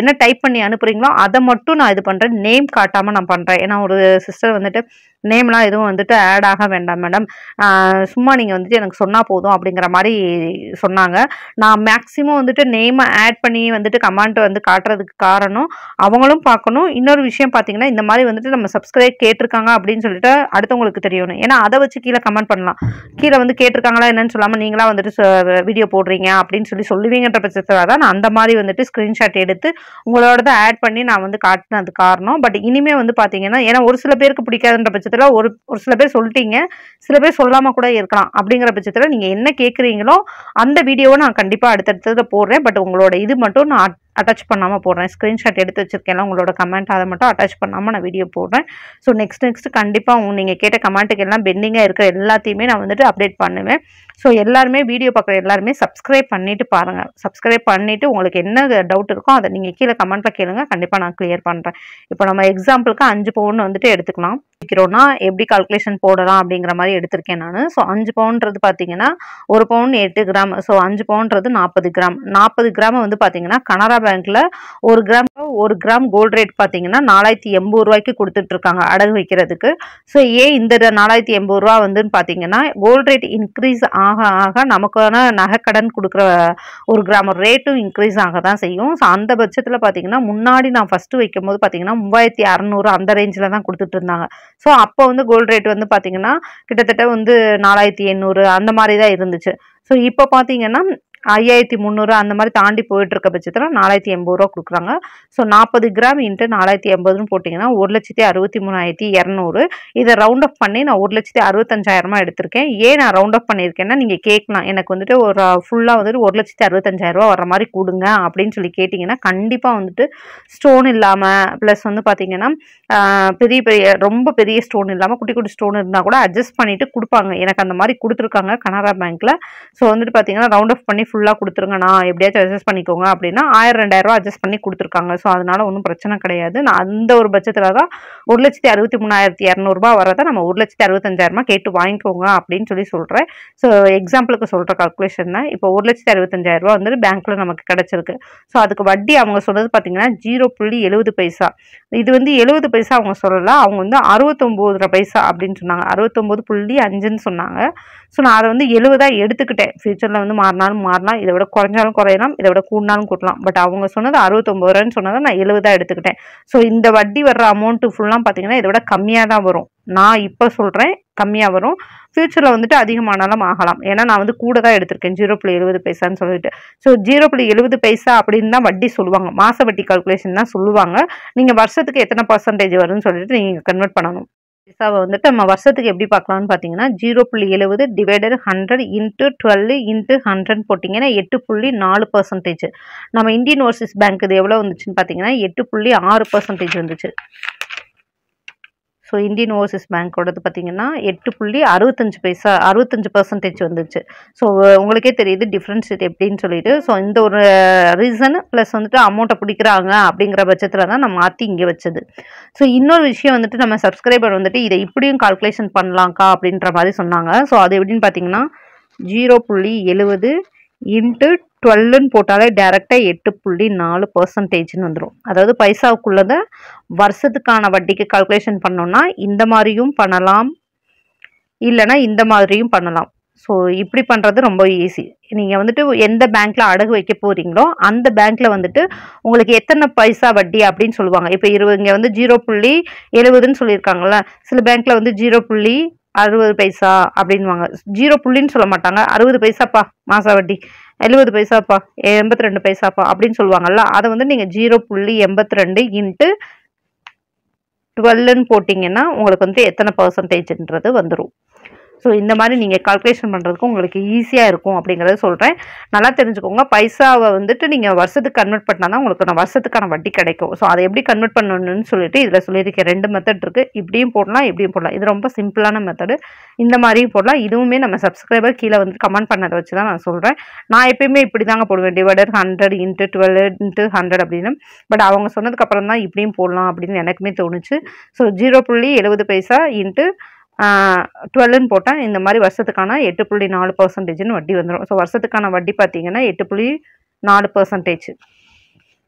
என்ன டைப் பண்ணி அனுப்புகிறீங்களோ அதை மட்டும் நான் இது பண்ணுறேன் நேம் காட்டாமல் நான் பண்ணுறேன் ஏன்னா ஒரு சிஸ்டர் வந்துட்டு நேம்லாம் எதுவும் வந்துட்டு ஆட் ஆக வேண்டாம் மேடம் சும்மா நீங்கள் வந்துட்டு எனக்கு சொன்னால் போதும் அப்படிங்கிற மாதிரி சொன்னாங்க நான் மேக்ஸிமம் வந்துட்டு நேமை ஆட் பண்ணி வந்துட்டு கமெண்ட் வந்து காட்டுறதுக்கு காரணம் அவங்களும் பார்க்கணும் இன்னொரு விஷயம் பார்த்தீங்கன்னா இந்த மாதிரி வந்துட்டு நம்ம சப்ஸ்கிரைப் கேட்டிருக்காங்க அப்படின்னு சொல்லிட்டு அடுத்தவங்களுக்கு தெரியணும் ஏன்னா அதை வச்சு கீழே கமெண்ட் பண்ணலாம் கீழே வந்து கேட்டிருக்காங்களா என்னன்னு சொல்லாமல் நீங்களாம் வந்துட்டு வீடியோ போடுறீங்க அப்படின்னு சொல்லி சொல்லுவீங்கன்ற பட்சத்தில் தான் நான் அந்த மாதிரி வந்துட்டு ஸ்க்ரீன்ஷாட் எடுத்து உங்களோட ஆட் பண்ணி நான் வந்து காட்டினது காரணம் பட் இனிமேல் வந்து பார்த்தீங்கன்னா ஏன்னா ஒரு சில பேருக்கு பிடிக்காதுன்ற பட்சத்தில் பட்சத்தில் ஒரு ஒரு சில பேர் சொல்லிட்டீங்க சில பேர் சொல்லாமல் கூட இருக்கலாம் அப்படிங்கிற பட்சத்தில் நீங்கள் என்ன கேட்குறீங்களோ அந்த வீடியோவை நான் கண்டிப்பாக அடுத்தடுத்ததில் போடுறேன் பட் உங்களோட இது மட்டும் நான் அட்டாச் பண்ணாமல் போடுறேன் ஸ்க்ரீன்ஷாட் எடுத்து வச்சுருக்கேன் உங்களோட கமெண்ட் அதை மட்டும் அட்டாச் பண்ணாமல் நான் வீடியோ போடுறேன் ஸோ நெக்ஸ்ட் நெக்ஸ்ட் கண்டிப்பாக நீங்கள் கேட்ட கமெண்ட்டுக்கு எல்லாம் பெண்டிங்காக இருக்கிற எல்லாத்தையுமே நான் வந்துட்டு அப்டேட் பண்ணுவேன் ஸோ எல்லாருமே வீடியோ பார்க்குற எல்லாருமே சப்ஸ்கிரைப் பண்ணிவிட்டு பாருங்கள் சப்ஸ்கிரைப் பண்ணிவிட்டு உங்களுக்கு என்ன டவுட் இருக்கோ அதை நீங்கள் கீழே கமெண்ட்டில் கேளுங்கள் கண்டிப்பாக நான் கிளியர் பண்ணுறேன் இப்போ நம்ம எக்ஸாம்பிளுக்கு அஞ்சு பவுன் வந்துட்டு எடுத்துக்கலாம் வைக்கிறோன்னா எப்படி கால்குலேஷன் போடலாம் அப்படிங்கிற மாதிரி எடுத்திருக்கேன் நான் ஸோ அஞ்சு பவுன்றது பார்த்தீங்கன்னா ஒரு பவுன் எட்டு கிராம் ஸோ அஞ்சு பவுன்றது நாற்பது கிராம் நாற்பது கிராம் வந்து பார்த்தீங்கன்னா கனரா பேங்க்கில் ஒரு கிராம் ஒரு கிராம் கோல்டு ரேட் பார்த்தீங்கன்னா நாலாயிரத்தி எண்பது ரூபாய்க்கு கொடுத்துட்ருக்காங்க அடகு வைக்கிறதுக்கு ஸோ ஏன் இந்த நாலாயிரத்தி எண்பது ரூபா வந்துன்னு பார்த்தீங்கன்னா கோல்டு ரேட் இன்க்ரீஸ் ஆ ஆக ஆக நமக்கான நகைக்கடன் கொடுக்குற ஒரு கிராம ரேட்டும் இன்க்ரீஸ் ஆக தான் செய்யும் ஸோ அந்த பட்சத்தில் பார்த்தீங்கன்னா முன்னாடி நான் ஃபஸ்ட்டு வைக்கும்போது பார்த்தீங்கன்னா மூவாயிரத்தி அறநூறு அந்த ரேஞ்சில் தான் கொடுத்துட்டு இருந்தாங்க ஸோ அப்போ வந்து கோல்டு ரேட் வந்து பார்த்தீங்கன்னா கிட்டத்தட்ட வந்து நாலாயிரத்தி எண்ணூறு அந்த மாதிரி தான் இருந்துச்சு ஸோ இப்போ பார்த்தீங்கன்னா ஐயாயிரத்தி முந்நூறு அந்த மாதிரி தாண்டி போயிட்டு இருக்க பட்சத்தில் நாலாயிரத்தி எண்பது ரூபா கொடுக்குறாங்க ஸோ நாற்பது கிராம் இன்ட்டு நாலாயிரத்தி எண்பதுன்னு போட்டிங்கன்னா ஒரு லட்சத்தி அறுபத்தி மூணாயிரத்தி இரநூறு இதை ரவுண்ட் ஆஃப் பண்ணி நான் ஒரு லட்சத்தி அறுபத்தஞ்சாயிரமா எடுத்திருக்கேன் ஏன் நான் ரவுண்ட் ஆஃப் பண்ணியிருக்கேன்னா நீங்கள் கேட்கலாம் எனக்கு வந்துட்டு ஒரு ஃபுல்லாக வந்துட்டு ஒரு லட்சத்தி அறுபத்தஞ்சாயிரரூவா வர மாதிரி கொடுங்க அப்படின்னு சொல்லி கேட்டிங்கன்னா கண்டிப்பாக வந்துட்டு ஸ்டோன் இல்லாமல் ப்ளஸ் வந்து பார்த்தீங்கன்னா பெரிய பெரிய ரொம்ப பெரிய ஸ்டோன் இல்லாமல் குட்டி குட்டி ஸ்டோன் இருந்தால் கூட அட்ஜஸ்ட் பண்ணிவிட்டு கொடுப்பாங்க எனக்கு அந்த மாதிரி கொடுத்துருக்காங்க கனரா பேங்க்கில் ஸோ வந்துட்டு பார்த்தீங்கன்னா ரவுண்ட் ஆஃப் பண்ணி ஃபுல்லாக கொடுத்துருங்கண்ணா எப்படியாச்சும் அட்ஜஸ்ட் பண்ணிக்கோங்க அப்படின்னா ஆயிரம் ரெண்டாயிரரூவா அட்ஜஸ்ட் பண்ணி கொடுத்துருக்காங்க ஸோ அதனால் ஒன்றும் பிரச்சனை கிடையாது நான் அந்த ஒரு பட்சத்தில் தான் ஒரு லட்சத்தி அறுபத்தி மூணாயிரத்தி இரநூறுபா வரதை நம்ம ஒரு லட்சத்தி அறுபத்தஞ்சாயிரமா கேட்டு வாங்கிக்கோங்க அப்படின்னு சொல்லி சொல்கிறேன் ஸோ எக்ஸாம்பிளுக்கு சொல்கிற தான் இப்போ ஒரு லட்சத்தி அறுபத்தஞ்சாயிரரூபா வந்துட்டு பேங்க்கில் நமக்கு கிடச்சிருக்கு ஸோ அதுக்கு வட்டி அவங்க சொல்கிறது பார்த்திங்கன்னா ஜீரோ புள்ளி எழுபது பைசா இது வந்து எழுபது பைசா அவங்க சொல்லலை அவங்க வந்து அறுபத்தொம்போது பைசா அப்படின்னு சொன்னாங்க அறுபத்தொம்போது புள்ளி அஞ்சுன்னு சொன்னாங்க ஸோ நான் அதை வந்து எழுபதாக எடுத்துக்கிட்டேன் ஃப்யூச்சரில் வந்து மாறினாலும் மாறலாம் இதை விட குறைஞ்சாலும் குறையலாம் இதை விட கூடினாலும் கூட்டலாம் பட் அவங்க சொன்னது அறுபத்தொம்பது ரூபான்னு சொன்னதை நான் எழுபதாக எடுத்துக்கிட்டேன் ஸோ இந்த வட்டி வர்ற அமௌண்ட்டு ஃபுல்லாக பார்த்தீங்கன்னா இதை விட கம்மியாக தான் வரும் நான் இப்போ சொல்கிறேன் கம்மியாக வரும் ஃப்யூச்சரில் வந்துட்டு அதிகமானாலும் ஆகலாம் ஏன்னா நான் வந்து கூட தான் எடுத்திருக்கேன் ஜீரோ புள்ளி எழுபது பைசான்னு சொல்லிட்டு ஸோ ஜீரோ புள்ளி எழுபது பைசா அப்படின்னு தான் வட்டி சொல்லுவாங்க மாத வட்டி கால்குலேஷன் தான் சொல்லுவாங்க நீங்கள் வருஷத்துக்கு எத்தனை பர்சன்டேஜ் வரும்னு சொல்லிட்டு நீங்கள் கன்வெர்ட் பண்ணணும் பிசாவை வந்துட்டு நம்ம வருஷத்துக்கு எப்படி பார்க்கலாம்னு பார்த்தீங்கன்னா ஜீரோ புள்ளி எழுபது divided hundred into twelve into hundred போட்டிங்கன்னா எட்டு புள்ளி நாலு பர்சன்டேஜ் நம்ம இந்தியன் ஓவர்சீஸ் பேங்க் இது எவ்வளோ வந்துச்சுன்னு பார்த்தீங்கன்னா எட்டு புள்ளி ஆறு பர்சன்டேஜ் வந்துச்சு ஸோ இந்தியன் ஓவர்சீஸ் பேங்க்கோடது பார்த்திங்கன்னா எட்டு புள்ளி அறுபத்தஞ்சு பைசா அறுபத்தஞ்சு பர்சன்டேஜ் வந்துச்சு ஸோ உங்களுக்கே தெரியுது டிஃப்ரென்ஸ் எப்படின்னு சொல்லிட்டு ஸோ இந்த ஒரு ரீசன் ப்ளஸ் வந்துட்டு அமௌண்ட்டை பிடிக்கிறாங்க அப்படிங்கிற பட்சத்தில் தான் நான் மாற்றி இங்கே வச்சது ஸோ இன்னொரு விஷயம் வந்துட்டு நம்ம சப்ஸ்கிரைபர் வந்துட்டு இதை இப்படியும் கால்குலேஷன் பண்ணலாம்க்கா அப்படின்ற மாதிரி சொன்னாங்க ஸோ அது எப்படின்னு பார்த்தீங்கன்னா ஜீரோ புள்ளி எழுவது இன்ட்டு டுவெல்லுன்னு போட்டாலே டேரெக்டாக எட்டு புள்ளி நாலு பர்சன்டேஜ்னு வந்துடும் அதாவது பைசாவுக்குள்ளதை வருஷத்துக்கான வட்டிக்கு கால்குலேஷன் பண்ணோன்னா இந்த மாதிரியும் பண்ணலாம் இல்லைனா இந்த மாதிரியும் பண்ணலாம் ஸோ இப்படி பண்ணுறது ரொம்ப ஈஸி நீங்கள் வந்துட்டு எந்த பேங்க்கில் அடகு வைக்க போகிறீங்களோ அந்த பேங்க்கில் வந்துட்டு உங்களுக்கு எத்தனை பைசா வட்டி அப்படின்னு சொல்லுவாங்க இப்போ இருபது இங்கே வந்து ஜீரோ புள்ளி எழுபதுன்னு சொல்லியிருக்காங்கல்ல சில பேங்க்கில் வந்து ஜீரோ புள்ளி அறுபது பைசா அப்படின்வாங்க ஜீரோ புள்ளின்னு சொல்ல மாட்டாங்க அறுபது பைசாப்பா மாசா வட்டி எழுபது பைசாப்பா எண்பத்தி ரெண்டு பைசாப்பா அப்படின்னு சொல்லுவாங்கல்ல அதை வந்து நீங்கள் ஜீரோ புள்ளி எண்பத்தி ரெண்டு இன்ட்டு டுவெல்லுன்னு போட்டிங்கன்னா உங்களுக்கு வந்து எத்தனை பர்சன்டேஜ்ன்றது வந்துடும் ஸோ இந்த மாதிரி நீங்கள் கால்குலேஷன் பண்ணுறதுக்கு உங்களுக்கு ஈஸியாக இருக்கும் அப்படிங்கிறத சொல்கிறேன் நல்லா தெரிஞ்சுக்கோங்க பைசாவை வந்துட்டு நீங்கள் வருஷத்துக்கு கன்வெர்ட் பண்ணால் தான் உங்களுக்கு நான் வருஷத்துக்கான வட்டி கிடைக்கும் ஸோ அதை எப்படி கன்வெர்ட் பண்ணணும்னு சொல்லிட்டு இதில் சொல்லியிருக்கேன் ரெண்டு மெத்தட் இருக்குது இப்படியும் போடலாம் இப்படியும் போடலாம் இது ரொம்ப சிம்பிளான மெத்தடு இந்த மாதிரியும் போடலாம் இதுவுமே நம்ம சப்ஸ்கிரைபர் கீழே வந்து கமெண்ட் பண்ணதை வச்சு தான் நான் சொல்கிறேன் நான் எப்பயுமே இப்படி தாங்க போடுவேன் divider hundred into twelve into hundred அப்படின்னு பட் அவங்க சொன்னதுக்கப்புறம் தான் இப்படியும் போடலாம் அப்படின்னு எனக்குமே தோணுச்சு ஸோ ஜீரோ புள்ளி எழுபது பைசா இன்ட்டு டுவெல்னு போட்டால் இந்த மாதிரி வருஷத்துக்கான எட்டு புள்ளி நாலு பர்சன்டேஜ்னு வட்டி வந்துடும் ஸோ வருஷத்துக்கான வட்டி பார்த்தீங்கன்னா எட்டு புள்ளி நாலு பர்சன்டேஜ்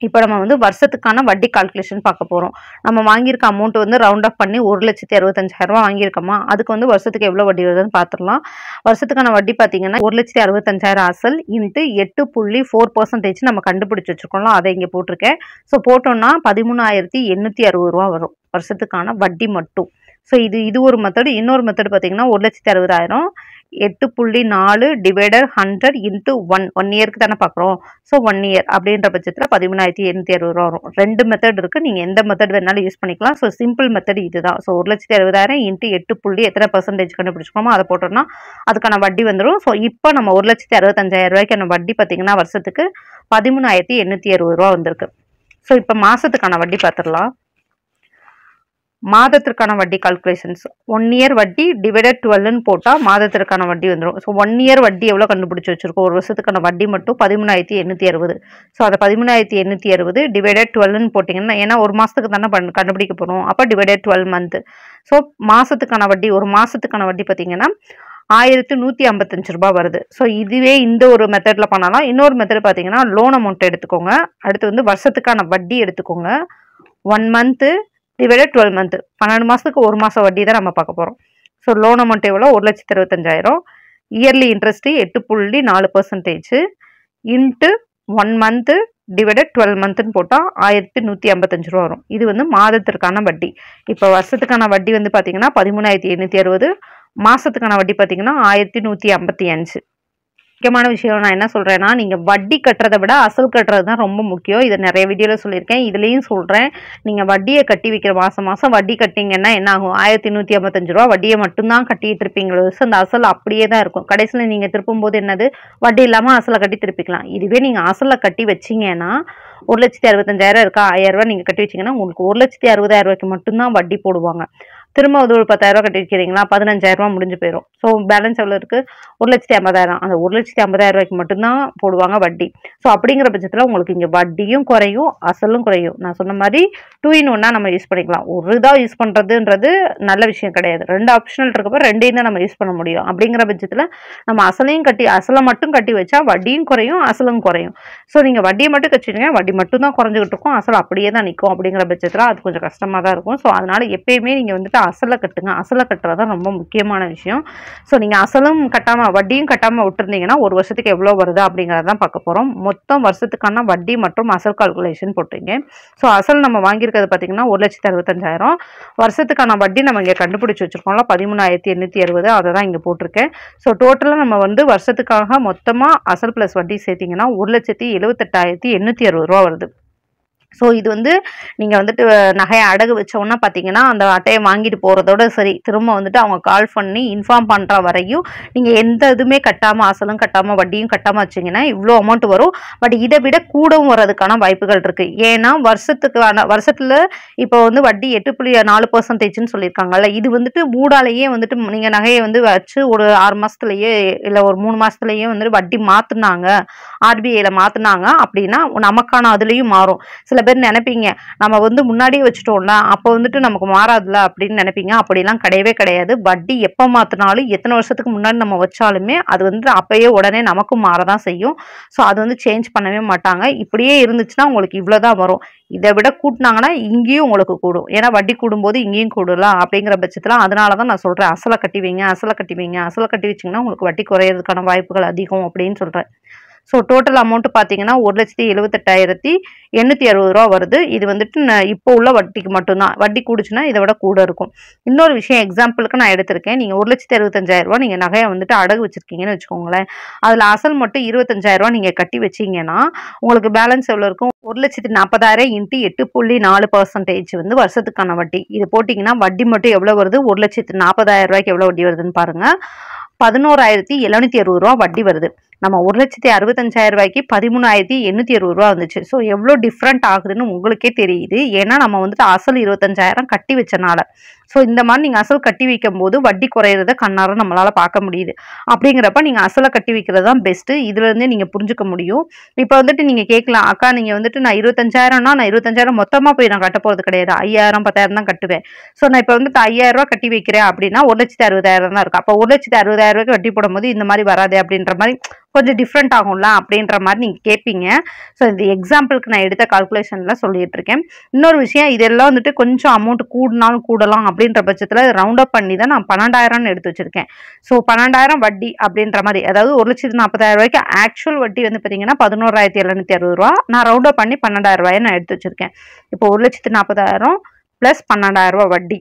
இப்போ நம்ம வந்து வருஷத்துக்கான வட்டி கால்குலேஷன் பார்க்க போகிறோம் நம்ம வாங்கியிருக்க அமௌண்ட்டு வந்து ரவுண்ட் ஆஃப் பண்ணி ஒரு லட்சத்தி அறுபத்தஞ்சாயிரரூவா வாங்கியிருக்கோமா அதுக்கு வந்து வருஷத்துக்கு எவ்வளோ வட்டி வருதுன்னு பார்த்துடலாம் வருஷத்துக்கான வட்டி பார்த்தீங்கன்னா ஒரு லட்சத்தி அறுபத்தஞ்சாயிரம் அசல் இன்ட்டு எட்டு புள்ளி ஃபோர் பர்சன்டேஜ் நம்ம கண்டுபிடிச்சி வச்சுருக்கோம்லாம் அதை இங்கே போட்டிருக்கேன் ஸோ போட்டோம்னா பதிமூணாயிரத்தி எண்ணூற்றி அறுபது ரூபா வரும் வருஷத்துக்கான வட்டி மட்டும் ஸோ இது இது ஒரு மெத்தடு இன்னொரு மெத்தடு பார்த்தீங்கன்னா ஒரு லட்சத்தி அறுபதாயிரம் எட்டு புள்ளி நாலு divider hundred into one one இயருக்கு தானே பார்க்குறோம் ஸோ ஒன் இயர் அப்படின்ற பட்சத்தில் பதிமூணாயிரத்தி எண்ணூற்றி அறுபது ரூபா வரும் ரெண்டு மெத்தட் இருக்குது நீங்கள் எந்த மெத்தட் வேணாலும் யூஸ் பண்ணிக்கலாம் ஸோ சிம்பிள் மெத்தட் இது தான் ஸோ ஒரு லட்சத்தி அறுபதாயிரம் இன்ட்டு எட்டு புள்ளி எத்தனை பர்சன்டேஜ் கண்டுபிடிச்சிக்கோமோ அதை போட்டோம்னா அதுக்கான வட்டி வந்துடும் ஸோ இப்போ நம்ம ஒரு லட்சத்தி அறுபத்தஞ்சாயிரம் ரூபாய்க்கான வட்டி பார்த்திங்கன்னா வருஷத்துக்கு பதிமூணாயிரத்தி எண்ணூற்றி அறுபது ரூபா வந்திருக்கு ஸோ இப்போ மாதத்துக்கான வட்டி பார்த்துடலாம் மாதத்திற்கான வட்டி கால்குலேஷன்ஸ் ஒன் இயர் வட்டி டிவைடட் டுவெல்னு போட்டால் மாதத்திற்கான வட்டி வந்துடும் ஸோ ஒன் இயர் வட்டி எவ்வளோ கண்டுபிடிச்சி வச்சுருக்கோம் ஒரு வருஷத்துக்கான வட்டி மட்டும் பதிமூணாயிரத்தி எண்ணூற்றி அறுபது ஸோ அதை பதிமூணாயிரத்தி எண்ணூற்றி அறுபது டிவைடட் டுவெல்னு போட்டிங்கன்னா ஏன்னா ஒரு மாதத்துக்கு தானே பண் கண்டுபிடிக்க போகிறோம் அப்போ டிவைடட் டுவெல் மந்த்து ஸோ மாதத்துக்கான வட்டி ஒரு மாதத்துக்கான வட்டி பார்த்திங்கன்னா ஆயிரத்து நூற்றி ஐம்பத்தஞ்சு ரூபா வருது ஸோ இதுவே இந்த ஒரு மெத்தடில் பண்ணலாம் இன்னொரு மெத்தட் பார்த்தீங்கன்னா லோன் அமௌண்ட் எடுத்துக்கோங்க அடுத்து வந்து வருஷத்துக்கான வட்டி எடுத்துக்கோங்க one month divided twelve month பன்னெண்டு மாதத்துக்கு ஒரு மாதம் வட்டி தான் நம்ம பார்க்க போகிறோம் ஸோ லோன் அமௌண்ட் எவ்வளோ ஒரு லட்சத்து இருபத்தஞ்சாயிரம் இயர்லி இன்ட்ரெஸ்ட்டு எட்டு புள்ளி நாலு percentage into one month divided twelve மந்த்துன்னு போட்டால் ஆயிரத்தி நூற்றி ஐம்பத்தஞ்சு ரூபா வரும் இது வந்து மாதத்திற்கான வட்டி இப்போ வருஷத்துக்கான வட்டி வந்து பார்த்திங்கன்னா பதிமூணாயிரத்தி எண்ணூற்றி அறுபது மாதத்துக்கான வட்டி பார்த்திங்கன்னா ஆயிரத்தி நூற்றி ஐம்பத்தி அஞ்சு முக்கியமான விஷயம் நான் என்ன சொல்கிறேன்னா நீங்கள் வட்டி கட்டுறதை விட அசல் கட்டுறது தான் ரொம்ப முக்கியம் இதை நிறைய வீடியோவில் சொல்லியிருக்கேன் இதுலேயும் சொல்கிறேன் நீங்கள் வட்டியை கட்டி வைக்கிற மாதம் மாதம் வட்டி கட்டிங்கன்னா என்ன ஆகும் ஆயிரத்தி நூற்றி ஐம்பத்தஞ்சு ரூபா வட்டியை மட்டும்தான் கட்டிட்டு இருப்பீங்களோ அந்த அசல் அப்படியே தான் இருக்கும் கடைசியில் நீங்கள் திருப்பும்போது என்னது வட்டி இல்லாமல் அசலை கட்டி திருப்பிக்கலாம் இதுவே நீங்கள் அசலை கட்டி வச்சிங்கன்னா ஒரு லட்சத்தி அறுபத்தஞ்சாயிரம் இருக்கா ஆயிரம் ரூபா நீங்கள் கட்டி வச்சிங்கன்னா உங்களுக்கு ஒரு லட்சத்தி அறுபதாயிரம் ரூபாய்க்கு மட்டும்தான் வட்டி போடுவாங்க திரும்ப அது ஒரு பத்தாயிரரூவா கட்டிருக்கிறீங்களா பதினஞ்சாயிரரூவா முடிஞ்சு போயிடும் ஸோ பேலன்ஸ் எவ்வளோ இருக்குது ஒரு லட்சத்தி ஐம்பதாயிரம் அந்த ஒரு லட்சத்தி ஐம்பதாயிரம் ரூபாய்க்கு மட்டும்தான் போடுவாங்க வட்டி ஸோ அப்படிங்கிற பட்சத்தில் உங்களுக்கு இங்கே வட்டியும் குறையும் அசலும் குறையும் நான் சொன்ன மாதிரி டூ இன் ஒன்னாக நம்ம யூஸ் பண்ணிக்கலாம் ஒரு இதாக யூஸ் பண்ணுறதுன்றது நல்ல விஷயம் கிடையாது ரெண்டு ஆப்ஷனல் இருக்கப்போ ரெண்டையும் தான் நம்ம யூஸ் பண்ண முடியும் அப்படிங்கிற பட்சத்தில் நம்ம அசலையும் கட்டி அசலை மட்டும் கட்டி வச்சா வட்டியும் குறையும் அசலும் குறையும் ஸோ நீங்கள் வட்டியை மட்டும் கட்டிடுங்க வட்டி மட்டும் தான் குறைஞ்சிக்கிட்டு இருக்கும் அசல் அப்படியே தான் நிற்கும் அப்படிங்கிற பட்சத்தில் அது கொஞ்சம் கஷ்டமாக தான் இருக்கும் ஸோ அதனால் எப்பயுமே நீங்கள் வந்துட்டு ஃபஸ்ட்டு அசலை கட்டுங்க அசலை கட்டுறது தான் ரொம்ப முக்கியமான விஷயம் ஸோ நீங்கள் அசலும் கட்டாமல் வட்டியும் கட்டாமல் விட்டுருந்தீங்கன்னா ஒரு வருஷத்துக்கு எவ்வளோ வருது அப்படிங்கிறதான் பார்க்க போகிறோம் மொத்தம் வருஷத்துக்கான வட்டி மற்றும் அசல் கால்குலேஷன் போட்டிருங்க ஸோ அசல் நம்ம வாங்கியிருக்கிறது பார்த்திங்கன்னா ஒரு லட்சத்து அறுபத்தஞ்சாயிரம் வருஷத்துக்கான வட்டி நம்ம இங்கே கண்டுபிடிச்சி வச்சுருக்கோம்ல பதிமூணாயிரத்தி எண்ணூற்றி அறுபது அதை தான் இங்கே போட்டிருக்கேன் ஸோ டோட்டலாக நம்ம வந்து வருஷத்துக்காக மொத்தமாக அசல் ப்ளஸ் வட்டி சேர்த்திங்கன்னா ஒரு லட்சத்தி எழுபத்தெட்டாயிரத்தி எண்ணூற்றி அறுபது ரூபா வருது ஸோ இது வந்து நீங்கள் வந்துட்டு நகையை அடகு வச்சோன்னா பார்த்தீங்கன்னா அந்த அட்டையை வாங்கிட்டு போகிறதோட சரி திரும்ப வந்துட்டு அவங்க கால் பண்ணி இன்ஃபார்ம் பண்ணுற வரையும் நீங்கள் எந்த இதுவுமே கட்டாமல் அசலும் கட்டாமல் வட்டியும் கட்டாமல் வச்சிங்கன்னா இவ்வளோ அமௌண்ட் வரும் பட் இதை விட கூடவும் வர்றதுக்கான வாய்ப்புகள் இருக்குது ஏன்னா வருஷத்துக்கான வருஷத்தில் இப்போ வந்து வட்டி எட்டு புள்ளி நாலு பர்சன்டேஜ்னு சொல்லியிருக்காங்கல்ல இது வந்துட்டு மூடாலேயே வந்துட்டு நீங்கள் நகையை வந்து வச்சு ஒரு ஆறு மாதத்துலேயே இல்லை ஒரு மூணு மாதத்துலேயே வந்துட்டு வட்டி மாற்றினாங்க ஆர்பிஐயில் மாற்றினாங்க அப்படின்னா நமக்கான அதுலேயும் மாறும் சில சில பேர் நினைப்பீங்க நம்ம வந்து முன்னாடியே வச்சுட்டோம்னா அப்போ வந்துட்டு நமக்கு மாறாதுல அப்படின்னு நினைப்பீங்க அப்படிலாம் கிடையவே கிடையாது வட்டி எப்போ மாற்றினாலும் எத்தனை வருஷத்துக்கு முன்னாடி நம்ம வச்சாலுமே அது வந்து அப்போயே உடனே நமக்கும் மாறதான் செய்யும் ஸோ அது வந்து சேஞ்ச் பண்ணவே மாட்டாங்க இப்படியே இருந்துச்சுன்னா உங்களுக்கு இவ்வளோதான் வரும் இதை விட கூட்டினாங்கன்னா இங்கேயும் உங்களுக்கு கூடும் ஏன்னா வட்டி கூடும்போது இங்கேயும் கூடலாம் அப்படிங்கிற பட்சத்தில் அதனால தான் நான் சொல்கிறேன் அசலை கட்டி வைங்க அசலை கட்டி வைங்க அசலை கட்டி வச்சிங்கன்னா உங்களுக்கு வட்டி குறையிறதுக்கான வாய்ப்புகள் அதிகம் அப்படின்னு சொல்கிறேன் ஸோ டோட்டல் அமௌண்ட்டு பார்த்தீங்கன்னா ஒரு லட்சத்தி எழுபத்தெட்டாயிரத்தி எண்ணூற்றி அறுபது ரூபா வருது இது வந்துட்டு இப்போ உள்ள வட்டிக்கு மட்டும்தான் வட்டி கூடுச்சுன்னா இதை விட கூட இருக்கும் இன்னொரு விஷயம் எக்ஸாம்பிளுக்கு நான் எடுத்திருக்கேன் நீங்கள் ஒரு லட்சத்தி அறுபத்தஞ்சாயிரரூவா நீங்கள் நகையை வந்துட்டு அடகு வச்சிருக்கீங்கன்னு வச்சுக்கோங்களேன் அதில் அசல் மட்டும் இருபத்தஞ்சாயிரரூவா நீங்கள் கட்டி வச்சிங்கன்னா உங்களுக்கு பேலன்ஸ் எவ்வளோ இருக்கும் ஒரு லட்சத்தி நாற்பதாயிரம் இன்ட்டு எட்டு புள்ளி நாலு பர்சன்டேஜ் வந்து வருஷத்துக்கான வட்டி இது போட்டிங்கன்னா வட்டி மட்டும் எவ்வளோ வருது ஒரு லட்சத்து நாற்பதாயிரம் ரூபாய்க்கு எவ்வளோ வட்டி வருதுன்னு பாருங்கள் பதினோராயிரத்தி எழுநூற்றி அறுபது ரூபா வட்டி வருது நம்ம ஒரு லட்சத்தி அறுபத்தஞ்சாயிரம் ரூபாய்க்கு பதிமூணாயிரத்தி எண்ணூற்றி அறுபது ரூபா வந்துச்சு ஸோ எவ்வளோ டிஃப்ரெண்ட் ஆகுதுன்னு உங்களுக்கே தெரியுது ஏன்னா நம்ம வந்துட்டு அசல் இருபத்தஞ்சாயிரம் கட்டி வச்சனால ஸோ இந்த மாதிரி நீங்கள் அசல் கட்டி வைக்கும் போது வட்டி குறையிறத கண்ணார நம்மளால் பார்க்க முடியுது அப்படிங்கிறப்ப நீங்கள் அசலை கட்டி வைக்கிறது தான் பெஸ்ட்டு இதுலேருந்தே நீங்கள் புரிஞ்சுக்க முடியும் இப்போ வந்துட்டு நீங்கள் கேட்கலாம் அக்கா நீங்கள் வந்துட்டு நான் இருபத்தஞ்சாயிரம்னா நான் இருபத்தஞ்சாயிரம் மொத்தமாக போய் நான் கட்ட போகிறது கிடையாது ஐயாயிரம் பத்தாயிரம் தான் கட்டுவேன் ஸோ நான் இப்போ வந்துட்டு ஐயாயிரம் ரூபா கட்டி வைக்கிறேன் அப்படின்னா ஒரு லட்சத்தி அறுபதாயிரம் தான் இருக்கும் அப்போ ஒரு லட்சத்தி அறுபதாயிரம் ரூபாய்க்கு வட்டி போடும்போது இந்த மாதிரி வராது அப்படின்ற மாதிரி கொஞ்சம் டிஃப்ரெண்ட் ஆகும்ல அப்படின்ற மாதிரி நீங்கள் கேட்பீங்க ஸோ இந்த எக்ஸாம்பிளுக்கு நான் எடுத்த கால்குலேஷனில் சொல்லிட்டு இருக்கேன் இன்னொரு விஷயம் இதெல்லாம் வந்துட்டு கொஞ்சம் அமௌண்ட் கூடினாலும் கூடலாம் அப்படின்ற பட்சத்தில் ரவுண்ட் அப் பண்ணி தான் நான் பன்னெண்டாயிரம்னு எடுத்து வச்சுருக்கேன் ஸோ பன்னெண்டாயிரம் வட்டி அப்படின்ற மாதிரி அதாவது ஒரு லட்சத்து நாற்பதாயிரம் ரூபாய்க்கு ஆக்சுவல் வட்டி வந்து பார்த்தீங்கன்னா பதினோராயிரத்தி எழுநூத்தி அறுபது ரூபா நான் ரவுண்ட் அப் பண்ணி பன்னெண்டாயிரம் ரூபாய் நான் எடுத்து வச்சுருக்கேன் இப்போ ஒரு லட்சத்து நாற்பதாயிரம் ப்ளஸ் பன்னெண்டாயிரம் ரூபா வட்டி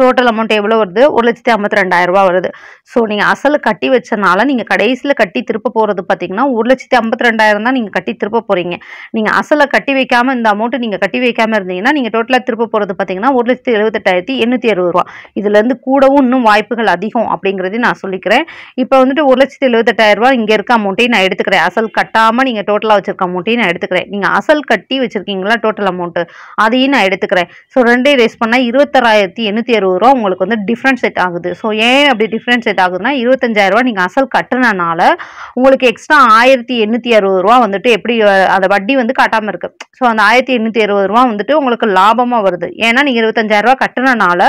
டோட்டல் அமௌண்ட் எவ்வளோ வருது ஒரு லட்சத்தி ஐம்பத்தி ரெண்டாயிரம் ரூபா வருது ஸோ நீங்கள் அசல் கட்டி வச்சனால நீங்கள் கடைசியில் கட்டி திருப்ப போகிறது பார்த்தீங்கன்னா ஒரு லட்சத்தி ஐம்பத்தி ரெண்டாயிரம் தான் நீங்கள் கட்டி திருப்ப போகிறீங்க நீங்கள் அசலை கட்டி வைக்காமல் இந்த அமௌண்ட்டு நீங்கள் கட்டி வைக்காமல் இருந்தீங்கன்னா நீங்கள் டோட்டலாக திருப்ப போகிறது பார்த்தீங்கன்னா ஒரு லட்சத்தி எழுபத்தெட்டாயிரத்தி எண்ணூற்றி அறுபது ரூபா இதுலேருந்து கூடவும் இன்னும் வாய்ப்புகள் அதிகம் அப்படிங்கிறதையும் நான் சொல்லிக்கிறேன் இப்போ வந்துட்டு ஒரு லட்சத்தி ரூபா இங்கே இருக்க அமௌண்ட்டையும் நான் எடுத்துக்கிறேன் அசல் கட்டாமல் நீங்கள் டோட்டலாக வச்சுருக்க அமௌண்ட்டையும் நான் எடுத்துக்கிறேன் நீங்கள் அசல் கட்டி வச்சுருக்கீங்களா டோட்டல் அமௌண்ட்டு அதையும் நான் எடுத்துக்கிறேன் ஸோ ரெண்டே ரேஸ் பண்ணால் இருபத்தாயிரத்தி எண்ணூற்றி இருபது ரூபா உங்களுக்கு வந்து டிஃப்ரெண்ட் செட் ஆகுது ஸோ ஏன் அப்படி டிஃப்ரெண்ட் செட் ஆகுதுன்னா இருபத்தஞ்சாயிரரூவா நீங்கள் அசல் கட்டுனனால உங்களுக்கு எக்ஸ்ட்ரா ஆயிரத்தி எண்ணூற்றி அறுபது ரூபா வந்துட்டு எப்படி அந்த வட்டி வந்து காட்டாமல் இருக்குது ஸோ அந்த ஆயிரத்தி எண்ணூற்றி அறுபது ரூபா வந்துட்டு உங்களுக்கு லாபமாக வருது ஏன்னா நீங்கள் ரூபா கட்டுனனால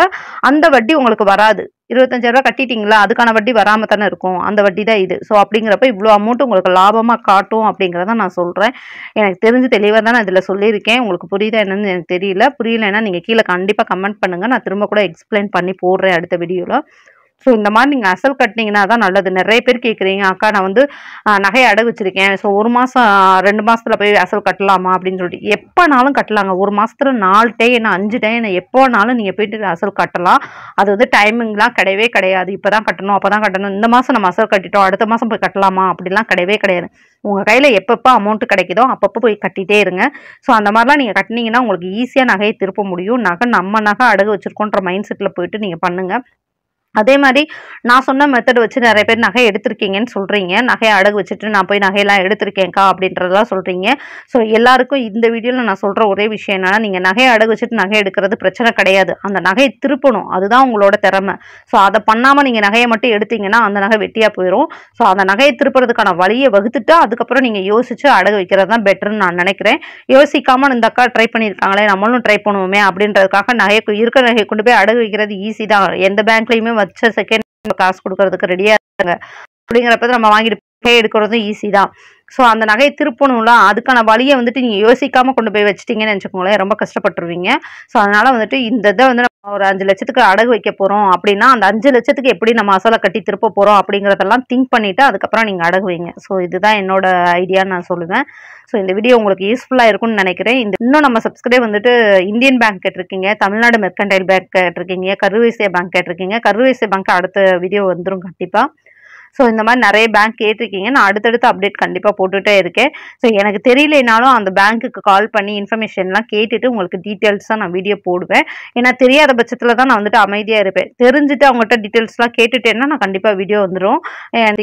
அந்த வட்டி உங்களுக்கு வராது ரூபா கட்டிட்டிங்களா அதுக்கான வட்டி வராமல் தானே இருக்கும் அந்த வட்டி தான் இது ஸோ அப்படிங்கிறப்ப இவ்வளோ அமௌண்ட் உங்களுக்கு லாபமாக காட்டும் அப்படிங்கிறத நான் சொல்கிறேன் எனக்கு தெரிஞ்சு தெளிவாக தான் நான் இதில் சொல்லியிருக்கேன் உங்களுக்கு புரியுதா என்னன்னு எனக்கு தெரியல புரியலைன்னா நீங்கள் கீழே கண்டிப்பாக கமெண்ட் பண்ணுங்கள் நான் திரும்ப கூட எக்ஸ்பிளைன் பண்ணி போடுறேன் அடுத்த வீடியோவில் ஸோ இந்த மாதிரி நீங்கள் அசல் கட்டினீங்கன்னா தான் நல்லது நிறைய பேர் கேட்குறீங்க அக்கா நான் வந்து நகையை அடகு வச்சுருக்கேன் ஸோ ஒரு மாதம் ரெண்டு மாதத்தில் போய் அசல் கட்டலாமா அப்படின்னு சொல்லிட்டு எப்போனாலும் கட்டலாங்க ஒரு மாதத்தில் நாலு டே என்ன அஞ்சு டே என்ன எப்போனாலும் நீங்கள் போயிட்டு அசல் கட்டலாம் அது வந்து டைமிங்லாம் கிடையவே கிடையாது இப்போ தான் கட்டணும் அப்போ தான் கட்டணும் இந்த மாதம் நம்ம அசல் கட்டிட்டோம் அடுத்த மாதம் போய் கட்டலாமா அப்படிலாம் கிடையவே கிடையாது உங்கள் கையில் எப்பப்போ அமௌண்ட்டு கிடைக்குதோ அப்பப்போ போய் கட்டிகிட்டே இருங்க ஸோ அந்த மாதிரிலாம் நீங்கள் கட்டினீங்கன்னா உங்களுக்கு ஈஸியாக நகையை திருப்ப முடியும் நகை நம்ம நகை அடகு வச்சுருக்கோன்ற மைண்ட் செட்டில் போயிட்டு நீங்கள் பண்ணுங்கள் அதே மாதிரி நான் சொன்ன மெத்தட் வச்சு நிறைய பேர் நகை எடுத்திருக்கீங்கன்னு சொல்கிறீங்க நகையை அடகு வச்சுட்டு நான் போய் நகையெல்லாம் எடுத்திருக்கேன்க்கா அப்படின்றதெல்லாம் சொல்கிறீங்க ஸோ எல்லாருக்கும் இந்த வீடியோவில் நான் சொல்கிற ஒரே விஷயம் என்னென்னா நீங்கள் நகையை அடகு வச்சுட்டு நகை எடுக்கிறது பிரச்சனை கிடையாது அந்த நகையை திருப்பணும் அதுதான் உங்களோட திறமை ஸோ அதை பண்ணாமல் நீங்கள் நகையை மட்டும் எடுத்தீங்கன்னா அந்த நகை வெட்டியாக போயிடும் ஸோ அந்த நகையை திருப்புறதுக்கான வழியை வகுத்துட்டு அதுக்கப்புறம் நீங்கள் யோசித்து அடகு வைக்கிறது தான் பெட்டர்னு நான் நினைக்கிறேன் யோசிக்காமல் இந்த அக்கா ட்ரை பண்ணியிருக்காங்களே நம்மளும் ட்ரை பண்ணுவோமே அப்படின்றதுக்காக நகையை இருக்கிற நகையை கொண்டு போய் அடகு வைக்கிறது ஈஸி தான் எந்த பேங்க்லேயுமே வச்ச செகண்ட் காசு கொடுக்கறதுக்கு ரெடியா இருக்காங்க அப்படிங்கிறப்ப நம்ம வாங்கிட்டு எடுக்கிறதும் ஈஸி தான் ஸோ அந்த நகையை திருப்பணும்ல அதுக்கான வழியை வந்துட்டு நீங்கள் யோசிக்காமல் கொண்டு போய் வச்சுட்டீங்கன்னு நினச்சிக்கோங்களேன் ரொம்ப கஷ்டப்பட்டுருவீங்க ஸோ அதனால் வந்துட்டு இந்த இதை வந்து நம்ம ஒரு அஞ்சு லட்சத்துக்கு அடகு வைக்க போகிறோம் அப்படின்னா அந்த அஞ்சு லட்சத்துக்கு எப்படி நம்ம அசலை கட்டி திருப்ப போகிறோம் அப்படிங்கிறதெல்லாம் திங்க் பண்ணிவிட்டு அதுக்கப்புறம் நீங்கள் அடகு வைங்க ஸோ இதுதான் என்னோட ஐடியான்னு நான் சொல்லுவேன் ஸோ இந்த வீடியோ உங்களுக்கு யூஸ்ஃபுல்லாக இருக்கும்னு நினைக்கிறேன் இந்த இன்னும் நம்ம சப்ஸ்கிரைப் வந்துட்டு இந்தியன் பேங்க் கேட்டிருக்கீங்க தமிழ்நாடு மெர்கன்டைல் பேங்க் கேட்டிருக்கீங்க கருவேசிய பேங்க் கேட்டிருக்கீங்க கருவேசிய பேங்க் அடுத்த வீடியோ வந்துடும் கண்டிப்பாக ஸோ இந்த மாதிரி நிறைய பேங்க் கேட்டிருக்கீங்க நான் அடுத்தடுத்து அப்டேட் கண்டிப்பாக போட்டுகிட்டே இருக்கேன் ஸோ எனக்கு தெரியலனாலும் அந்த பேங்க்குக்கு கால் பண்ணி இன்ஃபர்மேஷன்லாம் கேட்டுட்டு உங்களுக்கு டீட்டெயில்ஸாக நான் வீடியோ போடுவேன் ஏன்னா தெரியாத பட்சத்தில் தான் நான் வந்துட்டு அமைதியாக இருப்பேன் தெரிஞ்சுட்டு அவங்கள்ட்ட டீட்டெயில்ஸ்லாம் கேட்டுட்டேன்னா நான் கண்டிப்பாக வீடியோ வந்துடும்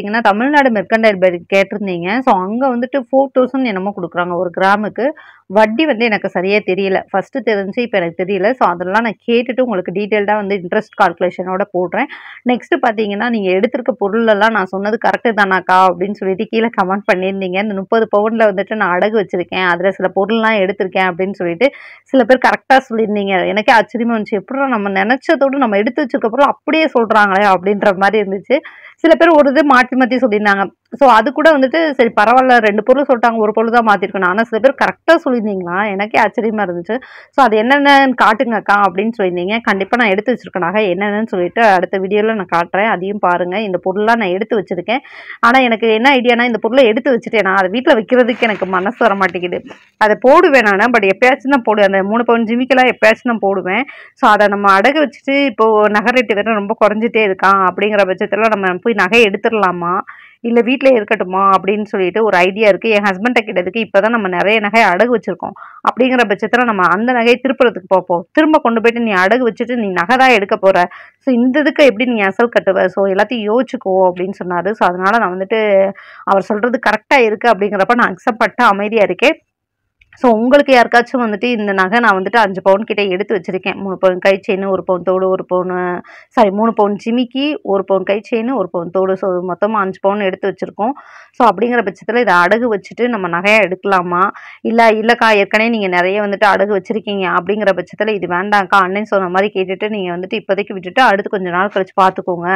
ஏன்னா தமிழ்நாடு மெர்கண்டைல் பேங்க் கேட்டிருந்தீங்க ஸோ அங்கே வந்துட்டு ஃபோர் தௌசண்ட் என்னமோ கொடுக்குறாங்க ஒரு கிராமுக்கு வட்டி வந்து எனக்கு சரியாக தெரியல ஃபஸ்ட்டு தெரிஞ்சு இப்போ எனக்கு தெரியல ஸோ அதெல்லாம் நான் கேட்டுட்டு உங்களுக்கு டீட்டெயில்டாக வந்து இன்ட்ரெஸ்ட் கால்குலேஷனோட போடுறேன் நெக்ஸ்ட்டு பார்த்தீங்கன்னா நீங்கள் எடுத்திருக்க பொருளெல்லாம் நான் சொன்னது கரெக்டு தானாக்கா அப்படின்னு சொல்லிட்டு கீழே கமெண்ட் பண்ணியிருந்தீங்க இந்த முப்பது பவுனில் வந்துட்டு நான் அடகு வச்சுருக்கேன் அதில் சில பொருள்லாம் எடுத்திருக்கேன் அப்படின்னு சொல்லிட்டு சில பேர் கரெக்டாக சொல்லியிருந்தீங்க எனக்கே ஆச்சரியமாக இருந்துச்சு எப்படி நம்ம நினச்சதோடு நம்ம எடுத்து வச்சுருக்க பொருள் அப்படியே சொல்கிறாங்களே அப்படின்ற மாதிரி இருந்துச்சு சில பேர் ஒரு இது மாற்றி மாற்றி சொல்லியிருந்தாங்க ஸோ அது கூட வந்துட்டு சரி பரவாயில்ல ரெண்டு பொருள் சொல்லிட்டாங்க ஒரு பொருள் தான் மாற்றிருக்கணும் ஆனால் சில பேர் கரெக்டாக சொல்லி சொல்லியிருந்தீங்களா எனக்கே ஆச்சரியமாக இருந்துச்சு ஸோ அது என்னென்னு காட்டுங்க அக்கா அப்படின்னு சொல்லியிருந்தீங்க கண்டிப்பாக நான் எடுத்து வச்சுருக்கேன் நகை என்னென்னு சொல்லிட்டு அடுத்த வீடியோவில் நான் காட்டுறேன் அதையும் பாருங்கள் இந்த பொருளாக நான் எடுத்து வச்சிருக்கேன் ஆனால் எனக்கு என்ன ஐடியானா இந்த பொருளை எடுத்து வச்சுட்டேன் அதை வீட்டில் வைக்கிறதுக்கு எனக்கு மனசு வர மாட்டேங்குது அதை போடுவேன் நான் பட் எப்பயாச்சும் தான் போடுவேன் அந்த மூணு பவுன் ஜிமிக்கெல்லாம் எப்பயாச்சும் தான் போடுவேன் ஸோ அதை நம்ம அடகு வச்சுட்டு இப்போது நகை ரேட்டு வேறு ரொம்ப குறைஞ்சிட்டே இருக்கான் அப்படிங்கிற பட்சத்தில் நம்ம போய் நகை எடுத்துடலாமா இல்லை வீட்டில் இருக்கட்டுமா அப்படின்னு சொல்லிட்டு ஒரு ஐடியா இருக்குது என் ஹஸ்பண்ட்டை கிட்டதுக்கு இப்போ தான் நம்ம நிறைய நகை அடகு வச்சுருக்கோம் அப்படிங்கிற பட்சத்தில் நம்ம அந்த நகையை திருப்புறதுக்கு பார்ப்போம் திரும்ப கொண்டு போயிட்டு நீ அடகு வச்சுட்டு நீ நகை தான் எடுக்க போகிற ஸோ இந்த இதுக்கு எப்படி நீ அசல் கட்டுவ ஸோ எல்லாத்தையும் யோசிச்சுக்கோ அப்படின்னு சொன்னார் ஸோ அதனால் நான் வந்துட்டு அவர் சொல்கிறது கரெக்டாக இருக்குது அப்படிங்கிறப்ப நான் அக்செப்ட் பண்ணிட்டு அமைதியாக இருக்கேன் ஸோ உங்களுக்கு யாருக்காச்சும் வந்துட்டு இந்த நகை நான் வந்துட்டு அஞ்சு பவுன் கிட்டே எடுத்து வச்சுருக்கேன் மூணு பவுன் கை செயின்னு ஒரு பவுன் தோடு ஒரு பவுன் சாரி மூணு பவுன் ஜிமிக்கி ஒரு பவுன் கை செயின்னு ஒரு பவுன் தோடு ஸோ மொத்தமாக அஞ்சு பவுன் எடுத்து வச்சுருக்கோம் ஸோ அப்படிங்கிற பட்சத்தில் இதை அடகு வச்சுட்டு நம்ம நகையாக எடுக்கலாமா இல்லை இல்லைக்கா ஏற்கனவே நீங்கள் நிறைய வந்துட்டு அடகு வச்சுருக்கீங்க அப்படிங்கிற பட்சத்தில் இது வேண்டாம்க்கா அண்ணன் சொன்ன மாதிரி கேட்டுட்டு நீங்கள் வந்துட்டு இப்போதைக்கு விட்டுட்டு அடுத்து கொஞ்சம் நாள் கழிச்சு பார்த்துக்கோங்க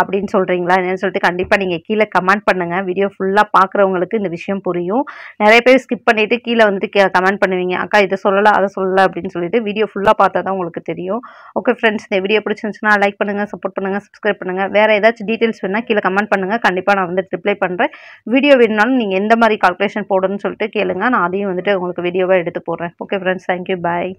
அப்படின்னு சொல்கிறீங்களா என்னன்னு சொல்லிட்டு கண்டிப்பாக நீங்கள் கீழே கமெண்ட் பண்ணுங்கள் வீடியோ ஃபுல்லாக பார்க்குறவங்களுக்கு இந்த விஷயம் புரியும் நிறைய பேர் ஸ்கிப் பண்ணிவிட்டு கீழே வந்துட்டு நீங்கள் கமெண்ட் பண்ணுவீங்க அக்கா இதை சொல்லலை அதை சொல்லலை அப்படின்னு சொல்லிட்டு வீடியோ ஃபுல்லாக பார்த்தா தான் உங்களுக்கு தெரியும் ஓகே ஃப்ரெண்ட்ஸ் இந்த வீடியோ பிடிச்சிருந்துச்சுன்னா லைக் பண்ணுங்கள் சப்போர்ட் பண்ணுங்கள் சப்ஸ்கிரைப் பண்ணுங்கள் வேறு ஏதாச்சும் டீட்டெயில்ஸ் வேணால் கீழே கமெண்ட் பண்ணுங்கள் கண்டிப்பாக நான் வந்து ரிப்ளை பண்ணுறேன் வீடியோ வேணுனாலும் நீங்கள் எந்த மாதிரி கால்குலேஷன் போடணும்னு சொல்லிட்டு கேளுங்க நான் அதையும் வந்துட்டு உங்களுக்கு வீடியோவாக எடுத்து போடுறேன் ஓகே ஃப்ரெண்ட்ஸ் தேங்க்யூ பாய்